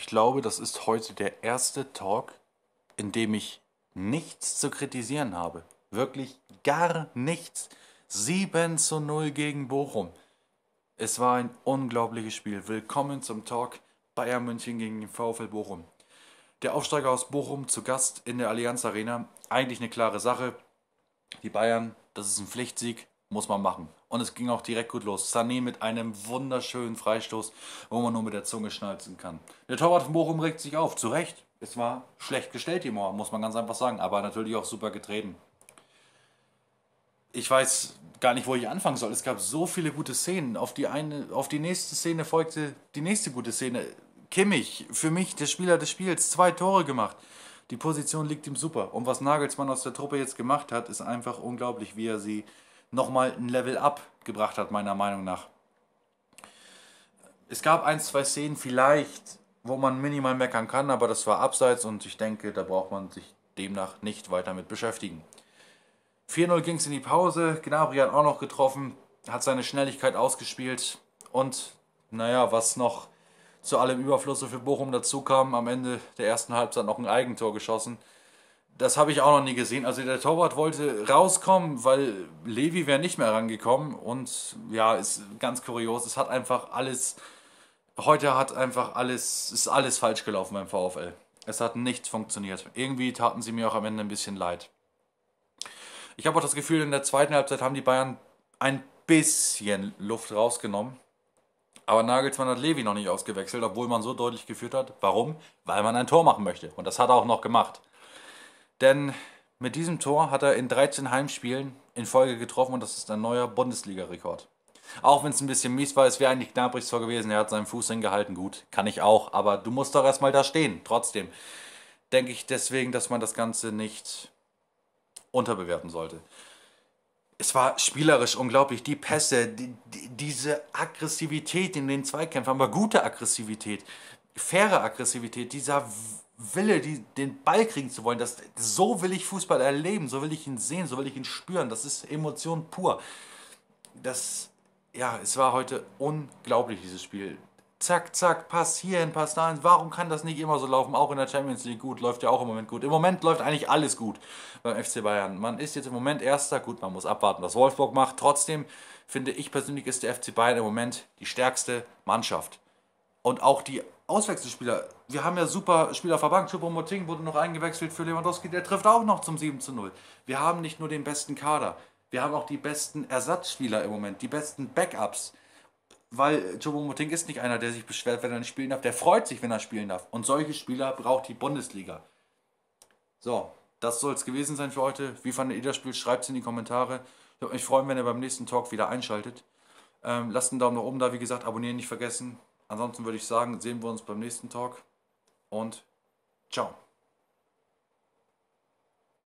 Ich glaube, das ist heute der erste Talk, in dem ich nichts zu kritisieren habe. Wirklich gar nichts. 7 zu 0 gegen Bochum. Es war ein unglaubliches Spiel. Willkommen zum Talk Bayern München gegen den VfL Bochum. Der Aufsteiger aus Bochum zu Gast in der Allianz Arena. Eigentlich eine klare Sache. Die Bayern, das ist ein Pflichtsieg muss man machen. Und es ging auch direkt gut los. Sané mit einem wunderschönen Freistoß, wo man nur mit der Zunge schnalzen kann. Der Torwart von Bochum regt sich auf, zu Recht. Es war schlecht gestellt, die Mauer, muss man ganz einfach sagen, aber natürlich auch super getreten. Ich weiß gar nicht, wo ich anfangen soll. Es gab so viele gute Szenen. Auf die, eine, auf die nächste Szene folgte die nächste gute Szene. Kimmich, für mich der Spieler des Spiels, zwei Tore gemacht. Die Position liegt ihm super. Und was Nagelsmann aus der Truppe jetzt gemacht hat, ist einfach unglaublich, wie er sie nochmal ein Level up gebracht hat, meiner Meinung nach. Es gab ein, zwei Szenen vielleicht, wo man minimal meckern kann, aber das war abseits und ich denke, da braucht man sich demnach nicht weiter mit beschäftigen. 4-0 ging es in die Pause, Gnabry hat auch noch getroffen, hat seine Schnelligkeit ausgespielt und naja, was noch zu allem Überfluss für Bochum dazu kam, am Ende der ersten Halbzeit noch ein Eigentor geschossen. Das habe ich auch noch nie gesehen. Also der Torwart wollte rauskommen, weil Levi wäre nicht mehr rangekommen. Und ja, ist ganz kurios. Es hat einfach alles, heute hat einfach alles, ist alles falsch gelaufen beim VfL. Es hat nichts funktioniert. Irgendwie taten sie mir auch am Ende ein bisschen leid. Ich habe auch das Gefühl, in der zweiten Halbzeit haben die Bayern ein bisschen Luft rausgenommen. Aber Nagelsmann hat Levi noch nicht ausgewechselt, obwohl man so deutlich geführt hat. Warum? Weil man ein Tor machen möchte. Und das hat er auch noch gemacht. Denn mit diesem Tor hat er in 13 Heimspielen in Folge getroffen und das ist ein neuer Bundesliga-Rekord. Auch wenn es ein bisschen mies war, es wäre eigentlich Gnabrichs Tor gewesen. Er hat seinen Fuß hingehalten. Gut, kann ich auch, aber du musst doch erstmal da stehen. Trotzdem denke ich deswegen, dass man das Ganze nicht unterbewerten sollte. Es war spielerisch unglaublich. Die Pässe, die, die, diese Aggressivität in den Zweikämpfen, aber gute Aggressivität, faire Aggressivität, dieser Wille, die, den Ball kriegen zu wollen, das, so will ich Fußball erleben, so will ich ihn sehen, so will ich ihn spüren. Das ist Emotion pur. Das, ja, es war heute unglaublich, dieses Spiel. Zack, zack, Pass hierhin, Pass dahin. Warum kann das nicht immer so laufen? Auch in der Champions League gut, läuft ja auch im Moment gut. Im Moment läuft eigentlich alles gut beim FC Bayern. Man ist jetzt im Moment Erster, gut, man muss abwarten, was Wolfsburg macht. Trotzdem finde ich persönlich ist der FC Bayern im Moment die stärkste Mannschaft. Und auch die Auswechselspieler. Wir haben ja super Spieler verbannt. der Choupo-Moting wurde noch eingewechselt für Lewandowski. Der trifft auch noch zum 7 zu 0. Wir haben nicht nur den besten Kader. Wir haben auch die besten Ersatzspieler im Moment. Die besten Backups. Weil Choupo-Moting ist nicht einer, der sich beschwert, wenn er nicht spielen darf. Der freut sich, wenn er spielen darf. Und solche Spieler braucht die Bundesliga. So, das soll es gewesen sein für heute. Wie fandet ihr das Spiel? Schreibt es in die Kommentare. Ich würde mich freuen, wenn ihr beim nächsten Talk wieder einschaltet. Ähm, lasst einen Daumen nach oben da, wie gesagt, abonnieren nicht vergessen. Ansonsten würde ich sagen, sehen wir uns beim nächsten Talk und ciao.